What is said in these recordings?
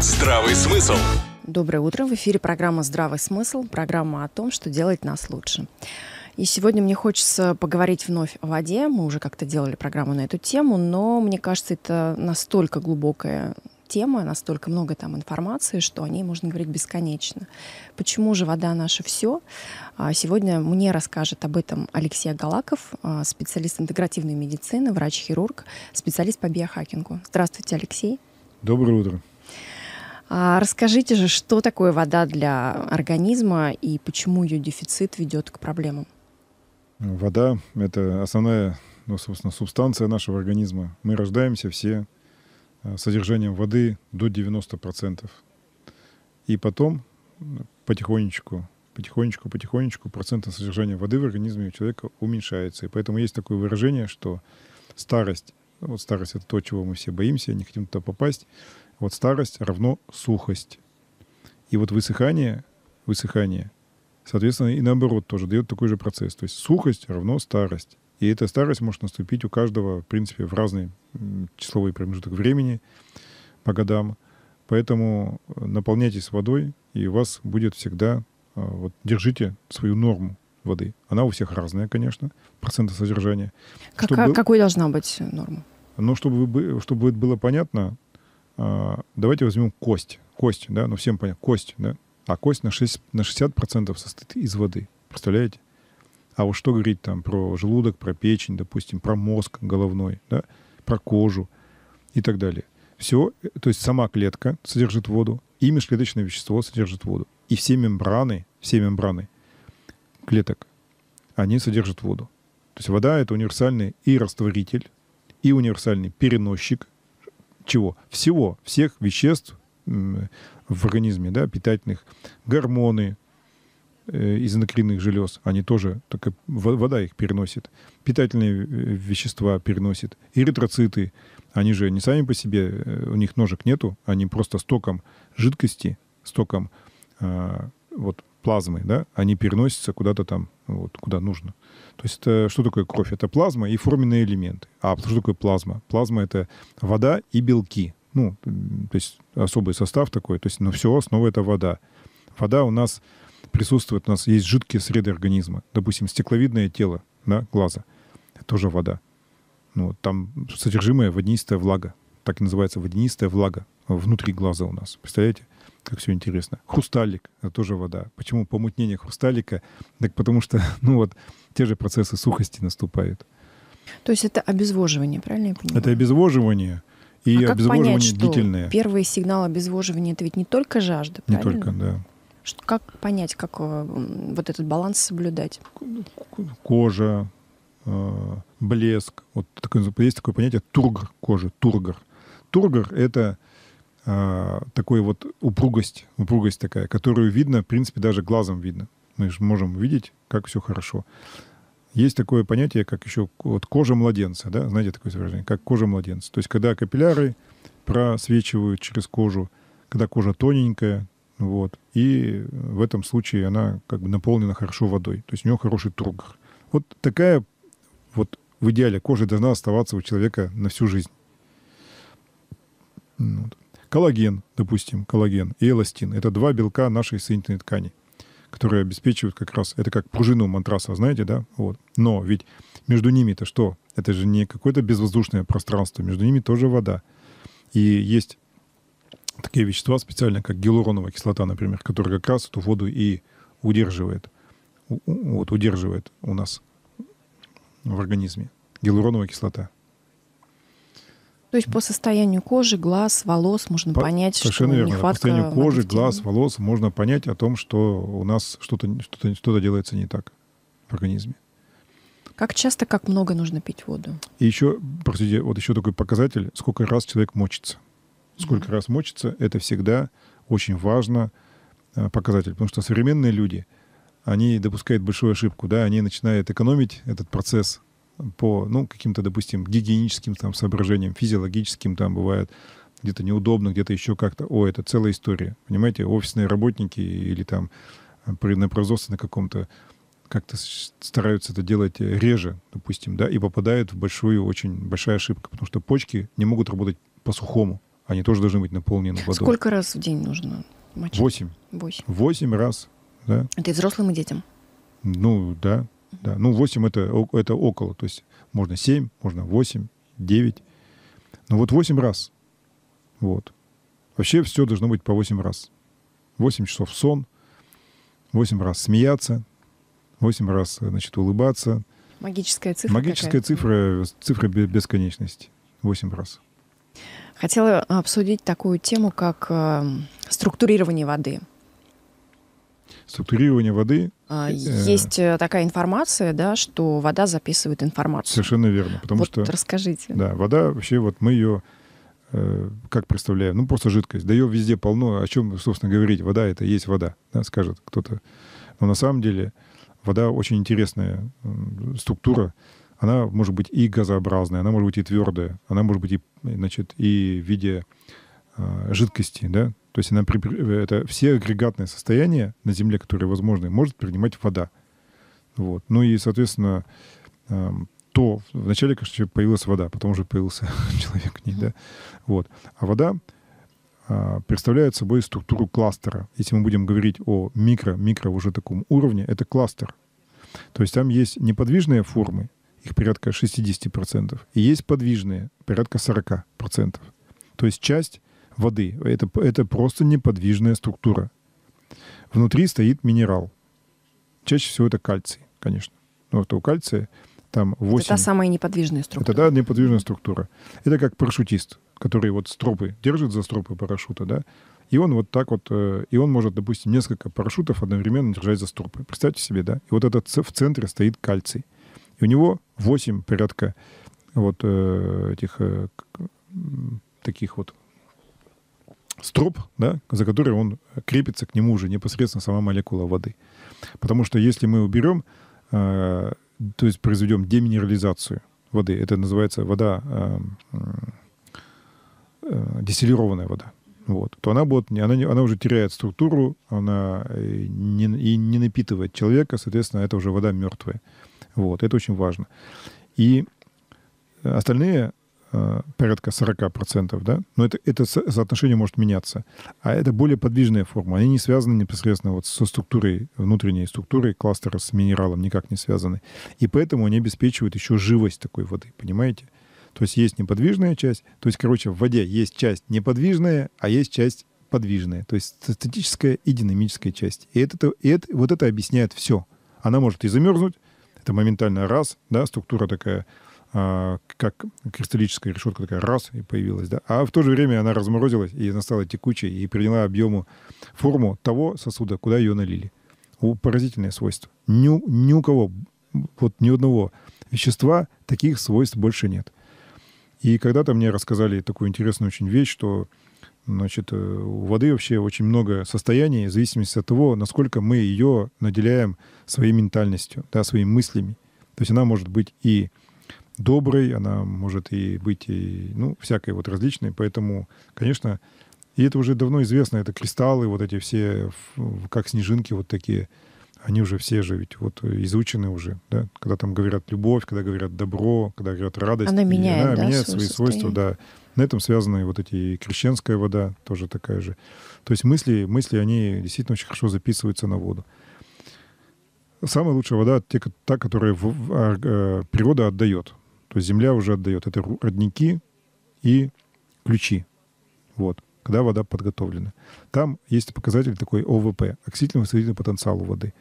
Здравый смысл. Доброе утро. В эфире программа «Здравый смысл». Программа о том, что делать нас лучше. И сегодня мне хочется поговорить вновь о воде. Мы уже как-то делали программу на эту тему, но мне кажется, это настолько глубокая тема, настолько много там информации, что о ней можно говорить бесконечно. Почему же вода наша все? А сегодня мне расскажет об этом Алексей Галаков, а, специалист интегративной медицины, врач-хирург, специалист по биохакингу. Здравствуйте, Алексей. Доброе утро. А расскажите же, что такое вода для организма и почему ее дефицит ведет к проблемам? Вода — это основная, ну, собственно, субстанция нашего организма. Мы рождаемся все с э, содержанием воды до 90%. И потом ну, потихонечку, потихонечку, потихонечку процентное содержание воды в организме у человека уменьшается. И поэтому есть такое выражение, что старость, ну, вот старость — это то, чего мы все боимся, не хотим туда попасть — вот старость равно сухость. И вот высыхание, высыхание, соответственно, и наоборот тоже дает такой же процесс. То есть сухость равно старость. И эта старость может наступить у каждого, в принципе, в разный числовой промежуток времени по годам. Поэтому э, наполняйтесь водой, и у вас будет всегда, э, вот держите свою норму воды. Она у всех разная, конечно, процента содержания. Как, чтобы... А какой должна быть норма? Но ну, чтобы, чтобы это было понятно, а, давайте возьмем кость. Кость, да, ну всем понятно, кость, да. А кость на, 6, на 60% состоит из воды. Представляете? А вот что говорить там про желудок, про печень, допустим, про мозг головной, да, про кожу и так далее. Все, то есть сама клетка содержит воду, и межклеточное вещество содержит воду. И все мембраны, все мембраны клеток, они содержат воду. То есть вода — это универсальный и растворитель, и универсальный переносчик чего? Всего, всех веществ в организме, да, питательных, гормоны э, из эндокринных желез, они тоже, так, вода их переносит, питательные э, вещества переносит, эритроциты, они же не сами по себе, э, у них ножек нету, они просто стоком жидкости, стоком а, вот плазмой, да, они переносятся куда-то там, вот, куда нужно. То есть это, что такое кровь? Это плазма и форменные элементы. А что такое плазма? Плазма — это вода и белки. Ну, то есть особый состав такой. То есть, но все, основа — это вода. Вода у нас присутствует, у нас есть жидкие среды организма. Допустим, стекловидное тело да, глаза — это тоже вода. Ну, там содержимое водянистая влага. Так и называется водянистая влага внутри глаза у нас. Представляете? как все интересно. Хрусталик, это тоже вода. Почему помутнение хрусталика? Так потому что, ну вот, те же процессы сухости наступают. То есть это обезвоживание, правильно я понимаю? Это обезвоживание и а обезвоживание понять, длительное. первый сигнал обезвоживания это ведь не только жажда, не правильно? Не только, да. Как понять, как э, вот этот баланс соблюдать? Ну, кожа, э, блеск. Вот такое, есть такое понятие тургор кожи, тургор. Тургор — это э, такой вот упругость, упругость такая, которую видно, в принципе, даже глазом видно. Мы же можем видеть, как все хорошо. Есть такое понятие, как еще вот кожа младенца, да, знаете такое выражение, как кожа младенца. То есть когда капилляры просвечивают через кожу, когда кожа тоненькая, вот, и в этом случае она как бы наполнена хорошо водой, то есть у нее хороший тургор. Вот такая вот в идеале кожа должна оставаться у человека на всю жизнь. Ну вот. Коллаген, допустим, коллаген и эластин. Это два белка нашей соединительной ткани, которые обеспечивают как раз, это как пружину мантраса, знаете, да? Вот. Но ведь между ними-то что? Это же не какое-то безвоздушное пространство, между ними тоже вода. И есть такие вещества специально, как гиалуроновая кислота, например, которая как раз эту воду и удерживает, вот удерживает у нас в организме гиалуроновая кислота. То есть по состоянию кожи, глаз, волос можно по, понять, совершенно что верно. нехватка По состоянию кожи, глаз, волос можно понять о том, что у нас что-то что что делается не так в организме. Как часто, как много нужно пить воду? И еще, простите, вот еще такой показатель, сколько раз человек мочится. Сколько mm-hmm. раз мочится, это всегда очень важно э, показатель, потому что современные люди, они допускают большую ошибку, да, они начинают экономить этот процесс по, ну, каким-то, допустим, гигиеническим там соображениям, физиологическим там бывает где-то неудобно, где-то еще как-то. О, это целая история. Понимаете, офисные работники или там э, при, на производстве на каком-то как-то стараются это делать э, реже, допустим, да, и попадают в большую, очень большая ошибка, потому что почки не могут работать по-сухому. Они тоже должны быть наполнены водой. Сколько раз в день нужно мочить? Восемь. Восемь. Восемь раз, да. Это и взрослым, и детям? Ну, да. Да. Ну, 8 это, это около, то есть можно 7, можно 8, 9. ну вот 8 раз. Вот. Вообще все должно быть по 8 раз. 8 часов сон, 8 раз смеяться, 8 раз, значит, улыбаться. Магическая цифра. Магическая цифра, цифра бесконечности. 8 раз. Хотела обсудить такую тему, как э, структурирование воды. Структурирование воды а, э. Есть э, такая информация, да, что вода записывает информацию. Совершенно верно, потому вот что расскажите. Да, вода вообще вот мы ее э, как представляем, ну просто жидкость, да ее везде полно. О чем, собственно, говорить? Вода это есть вода, да, скажет кто-то. Но на самом деле вода очень интересная структура. Она может быть и газообразная, она может быть и твердая, она может быть и, значит, и в виде а, жидкости, да, то есть она, э, это все агрегатные состояния на Земле, которые возможны, может принимать вода. Вот. Ну и, соответственно, эм, то вначале, конечно, появилась вода, а потом уже появился человек к ней, да. Вот. А вода а, представляет собой структуру кластера. Если мы будем говорить о микро, микро уже таком уровне, это кластер. То есть там есть неподвижные формы, их порядка 60%, и есть подвижные, порядка 40%. То есть часть воды. Это, это просто неподвижная структура. Внутри стоит минерал. Чаще всего это кальций, конечно. Но вот у кальция там 8... Это та самая неподвижная структура. Это, да, неподвижная структура. Это как парашютист, который вот стропы, держит за стропы парашюта, да, и он вот так вот, э, и он может, допустим, несколько парашютов одновременно держать за стропы. Представьте себе, да? И вот этот в центре стоит кальций. И у него 8 порядка вот э, этих э, таких вот строп, да, за который он крепится к нему уже непосредственно сама молекула воды. Потому что если мы уберем, э, то есть произведем деминерализацию воды, это называется вода, э, э, дистиллированная вода, вот, то она, будет, она, она уже теряет структуру, она не, и не напитывает человека, соответственно, это уже вода мертвая. Вот, это очень важно. И остальные Э, порядка 40%, да? Но это, это соотношение может меняться. А это более подвижная форма. Они не связаны непосредственно вот со структурой, внутренней структурой кластера с минералом никак не связаны. И поэтому они обеспечивают еще живость такой воды, понимаете? То есть есть неподвижная часть, то есть, короче, в воде есть часть неподвижная, а есть часть подвижная, то есть статическая и динамическая часть. И, это, и это, вот это объясняет все. Она может и замерзнуть, это моментально раз, да, структура такая а, как кристаллическая решетка такая раз и появилась, да, а в то же время она разморозилась и она стала текучей и приняла объему форму того сосуда, куда ее налили. У поразительное свойство. Ни, ни у кого, вот ни одного вещества таких свойств больше нет. И когда-то мне рассказали такую интересную очень вещь, что значит, э, у воды вообще очень много состояний, в зависимости от того, насколько мы ее наделяем своей ментальностью, да, своими мыслями. То есть она может быть и доброй, она может и быть и, ну, всякой вот различной. Поэтому, конечно, и это уже давно известно, это кристаллы, вот эти все, как снежинки вот такие, они уже все же ведь вот изучены уже, да? Когда там говорят любовь, когда говорят добро, когда говорят радость. Она меняет, она да, меняет свои состояние. свойства, да. На этом связаны вот эти и крещенская вода, тоже такая же. То есть мысли, мысли, они действительно очень хорошо записываются на воду. Самая лучшая вода — та, которая а, э, природа отдает. То есть земля уже отдает. Это родники и ключи. Вот когда вода подготовлена. Там есть показатель такой ОВП, оксидный восстановительный потенциал у воды.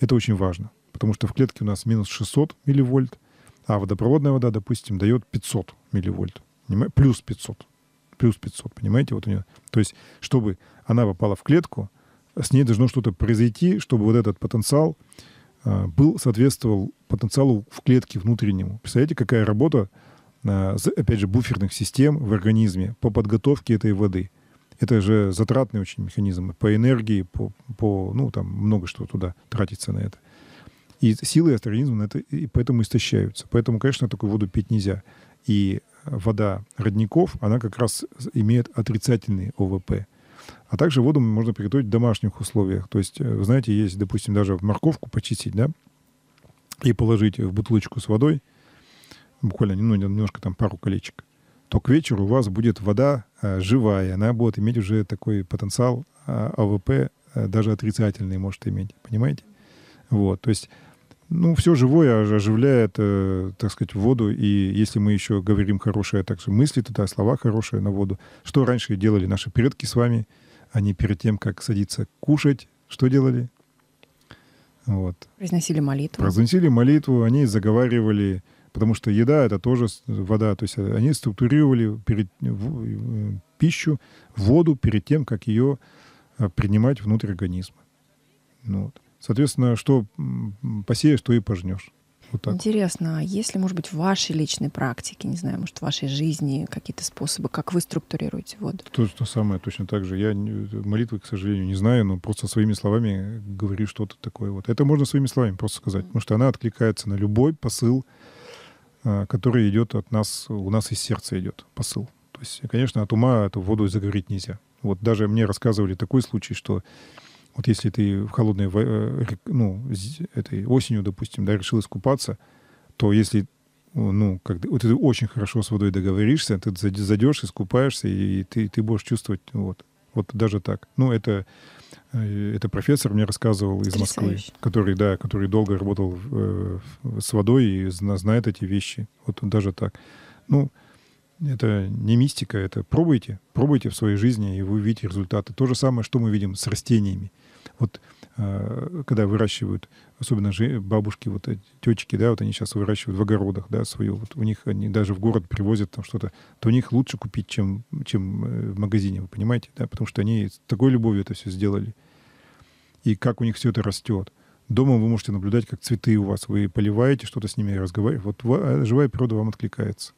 Это очень важно, потому что в клетке у нас минус 600 милливольт, а водопроводная вода, допустим, дает 500 милливольт, плюс 500, плюс 500, понимаете? Вот у нее. То есть, чтобы она попала в клетку, с ней должно что-то произойти, чтобы вот этот потенциал а, был, соответствовал потенциалу в клетке внутреннему. Представляете, какая работа, а, опять же, буферных систем в организме по подготовке этой воды. Это же затратный очень механизм по энергии, по, по ну, там много что туда тратится на это. И силы организма на это, и поэтому истощаются. Поэтому, конечно, такую воду пить нельзя. И а, вода родников, она как раз имеет отрицательный ОВП. А также воду можно приготовить в домашних условиях. То есть, э, вы знаете, есть, допустим, даже морковку почистить, да, и положить в бутылочку с водой, буквально ну, немножко там пару колечек, то к вечеру у вас будет вода э, живая, она будет иметь уже такой потенциал э, АВП, э, даже отрицательный может иметь, понимаете? Вот, то есть, ну, все живое оживляет, э, так сказать, воду, и если мы еще говорим хорошие, так что мысли туда, слова хорошие на воду, что раньше делали наши предки с вами – они а перед тем, как садиться кушать, что делали? Вот. Произносили молитву. Произносили молитву, они заговаривали, потому что еда это тоже вода. То есть они структурировали перед, в, пищу, воду перед тем, как ее э, принимать внутрь организма. Ну, вот. Соответственно, что посеешь, то и пожнешь. Вот так. Интересно, а есть ли, может быть, в вашей личной практике, не знаю, может, в вашей жизни какие-то способы, как вы структурируете воду? То, же самое, точно так же. Я молитвы, к сожалению, не знаю, но просто своими словами говорю что-то такое. Вот. Это можно своими словами просто сказать, mm-hmm. потому что она откликается на любой посыл, а, который идет от нас, у нас из сердца идет посыл. То есть, конечно, от ума эту воду заговорить нельзя. Вот даже мне рассказывали такой случай, что вот если ты в холодной, э, ну, этой осенью, допустим, да, решил искупаться, то если, ну, как вот ты очень хорошо с водой договоришься, ты зайдешь, искупаешься, и ты, ты будешь чувствовать, вот, вот даже так. Ну, это, э, это профессор мне рассказывал из Москвы, который, да, который долго работал э, с водой и знает эти вещи, вот даже так. Ну, это не мистика, это пробуйте, пробуйте в своей жизни, и вы увидите результаты. То же самое, что мы видим с растениями. Вот э, когда выращивают, особенно же бабушки, вот течки, да, вот они сейчас выращивают в огородах, да, свою, вот у них они даже в город привозят там что-то, то у них лучше купить, чем, чем э, в магазине, вы понимаете, да, потому что они с такой любовью это все сделали. И как у них все это растет. Дома вы можете наблюдать, как цветы у вас, вы поливаете, что-то с ними разговариваете. Вот живая природа вам откликается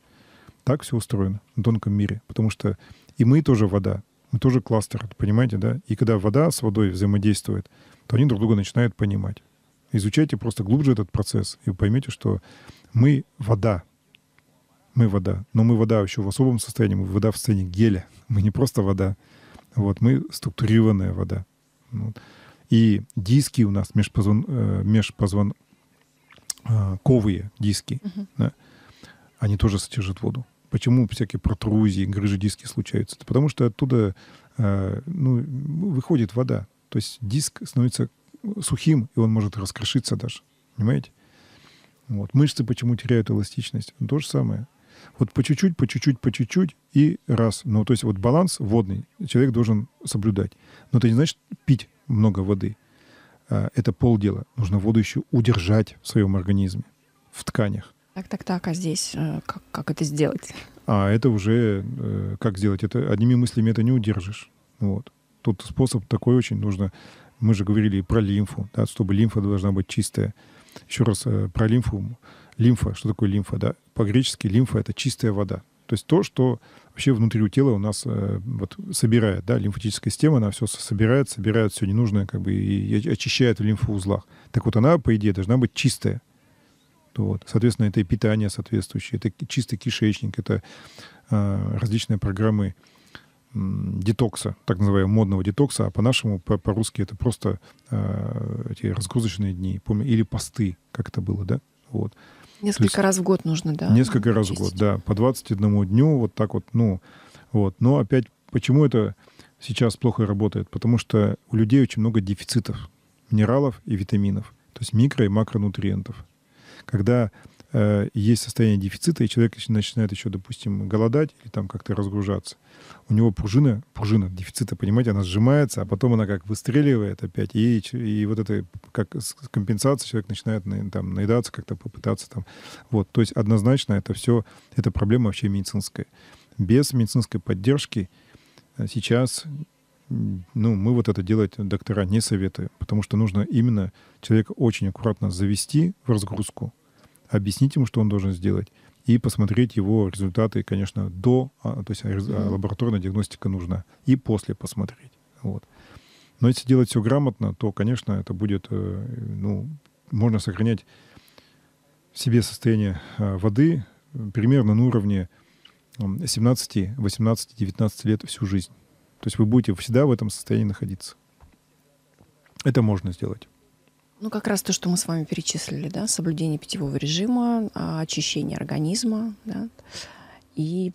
так все устроено в тонком мире, потому что и мы тоже вода, мы тоже кластер, понимаете, да? И когда вода с водой взаимодействует, то они друг друга начинают понимать. Изучайте просто глубже этот процесс, и вы поймете, что мы вода, мы вода, но мы вода еще в особом состоянии, мы вода в состоянии геля, мы не просто вода, вот, мы структурированная вода. Ну вот. И диски у нас межпозвон, э, межпозвонковые э, диски, угу. да, они тоже содержат воду почему всякие протрузии, грыжи диски случаются? Это потому что оттуда э, ну, выходит вода. То есть диск становится э, сухим, и он может раскрошиться даже. Понимаете? Вот. Мышцы почему теряют эластичность? Ну, то же самое. Вот по чуть-чуть, по чуть-чуть, по чуть-чуть и раз. Ну, то есть вот баланс водный человек должен соблюдать. Но это не значит пить много воды. Э, это полдела. Нужно воду еще удержать в своем организме, в тканях. Так, так, так, а здесь э, как, как это сделать? А это уже, э, как сделать, это одними мыслями это не удержишь. Вот. Тут способ такой очень нужно. Мы же говорили про лимфу, да, чтобы лимфа должна быть чистая. Еще раз э, про лимфу. Лимфа, что такое лимфа? Да? По-гречески лимфа — это чистая вода. То есть то, что вообще внутри у тела у нас вот, собирает, да, лимфатическая система, она все собирает, собирает все ненужное, как бы, и очищает в лимфоузлах. Так вот, она, по идее, должна быть чистая. Вот. Соответственно, это и питание соответствующее, это чистый кишечник, это э, различные программы детокса, так называемого модного детокса, а по-нашему, по-русски, это просто э, эти разгрузочные дни, помню, или посты, как это было, да? Вот. Несколько раз в год нужно, да? Несколько раз в год, да, по 21 дню, вот так вот, ну, вот. Но опять, почему это сейчас плохо работает? Потому что у людей очень много дефицитов минералов и витаминов, то есть микро- и макронутриентов когда э, есть состояние дефицита, и человек начинает еще, допустим, голодать или там как-то разгружаться, у него пружина, пружина дефицита, понимаете, она сжимается, а потом она как выстреливает опять, и, и вот это как компенсация человек начинает там наедаться, как-то попытаться там, вот, то есть однозначно это все, это проблема вообще медицинская. Без медицинской поддержки э, сейчас ну, мы вот это делать доктора не советуем, потому что нужно именно человека очень аккуратно завести в разгрузку, объяснить ему, что он должен сделать, и посмотреть его результаты, конечно, до, а, то есть а, а, лабораторная диагностика нужна, и после посмотреть. Вот. Но если делать все грамотно, то, конечно, это будет, э, ну, можно сохранять в себе состояние э, воды э, примерно на уровне 17, 18, 19 лет всю жизнь. То есть вы будете всегда в этом состоянии находиться. Это можно сделать. Ну, как раз то, что мы с вами перечислили, да, соблюдение питьевого режима, а, очищение организма, да, и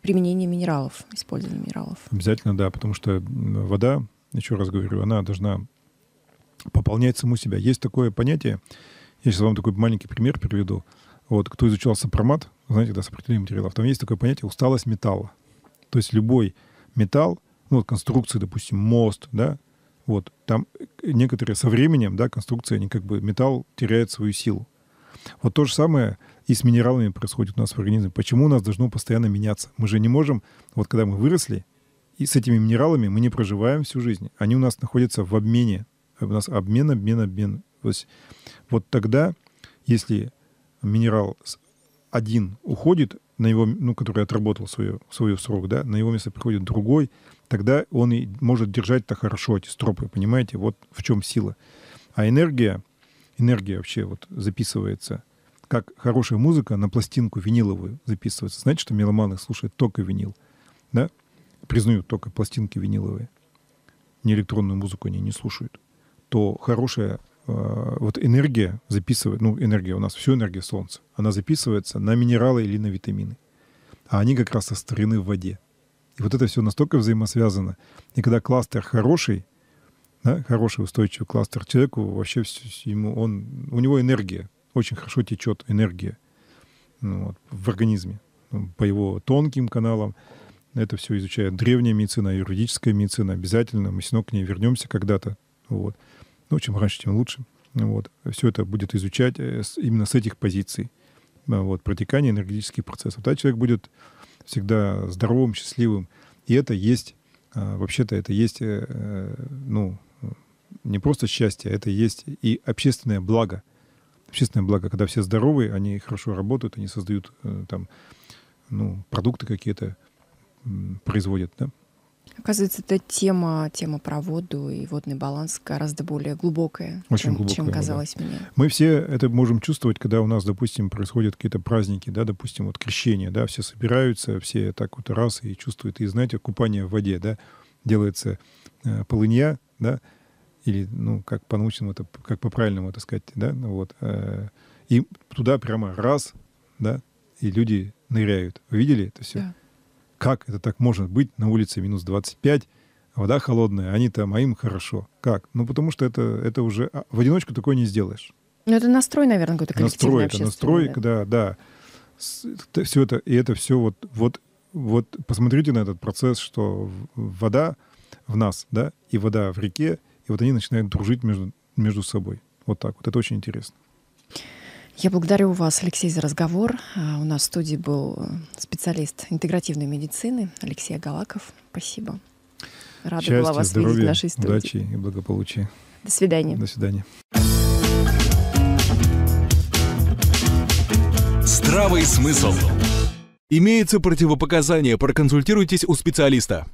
применение минералов, использование минералов. Обязательно, да, потому что вода, еще раз говорю, она должна пополнять саму себя. Есть такое понятие, я сейчас вам такой маленький пример приведу. Вот, кто изучал сопромат, знаете, да, сопротивление материалов, там есть такое понятие усталость металла. То есть любой металл, ну, вот конструкции, допустим, мост, да, вот, там э, некоторые со временем, да, конструкция, они как бы, металл теряет свою силу. Вот то же самое и с минералами происходит у нас в организме. Почему у нас должно постоянно меняться? Мы же не можем, вот когда мы выросли, и с этими минералами мы не проживаем всю жизнь. Они у нас находятся в обмене. Э, у нас обмен, обмен, обмен. То есть вот тогда, если минерал один уходит, на его, ну, который отработал свое, свой срок, да, на его место приходит другой, тогда он и может держать-то хорошо эти стропы, понимаете? Вот в чем сила. А энергия, энергия вообще вот записывается, как хорошая музыка на пластинку виниловую записывается. Знаете, что меломаны слушают только винил, да? Признают только пластинки виниловые. Не электронную музыку они не слушают. То хорошая Э, вот энергия записывает, ну, энергия у нас, всю энергия Солнца, она записывается на минералы или на витамины. А они как раз состарены в воде. И вот это все настолько взаимосвязано. И когда кластер хороший, да, хороший устойчивый кластер человеку, вообще ему, он, у него энергия, очень хорошо течет энергия ну, вот, в организме, ну, по его тонким каналам. Это все изучает древняя медицина, юридическая медицина обязательно. Мы все к ней вернемся когда-то. Вот. Ну, чем раньше, тем лучше. Вот. Все это будет изучать э, именно с этих позиций. Э, вот, протекание энергетических процессов. Тогда человек будет всегда здоровым, счастливым. И это есть, э, вообще-то это есть, ну, не просто счастье, а это есть и общественное благо. Общественное благо, когда все здоровы, они хорошо работают, они создают там, ну, продукты какие-то, производят, да? Оказывается, эта тема, тема про воду и водный баланс гораздо более глубокая, Очень чем, глубокая, чем казалось да. мне. Мы все это можем чувствовать, когда у нас, допустим, происходят какие-то праздники, да, допустим, вот крещение, да, все собираются, все так вот раз и чувствуют, и знаете, купание в воде, да, делается э, полынья, да, или, ну, как по-научному это, как по-правильному это сказать, да, ну вот, э, и туда прямо раз, да, и люди ныряют. Видели это все? Да. Как это так может быть? На улице минус 25, вода холодная, они там, а им хорошо. Как? Ну, потому что это, это уже... А, в одиночку такое не сделаешь. Ну, это настрой, наверное, какой-то коллективный, Настрой, настрой, да, да. да. С, это, все это, и это все вот, вот, вот посмотрите на этот процесс, что вода в нас, да, и вода в реке, и вот они начинают дружить между, между собой. Вот так вот. Это очень интересно. Я благодарю вас, Алексей, за разговор. А, у нас в студии был э, специалист интегративной медицины Алексей Агалаков. Спасибо. Рада Счастья, была вас здоровья, видеть в нашей студии. Удачи и благополучия. До свидания. До свидания. Здравый смысл. Имеется противопоказание. Проконсультируйтесь у специалиста.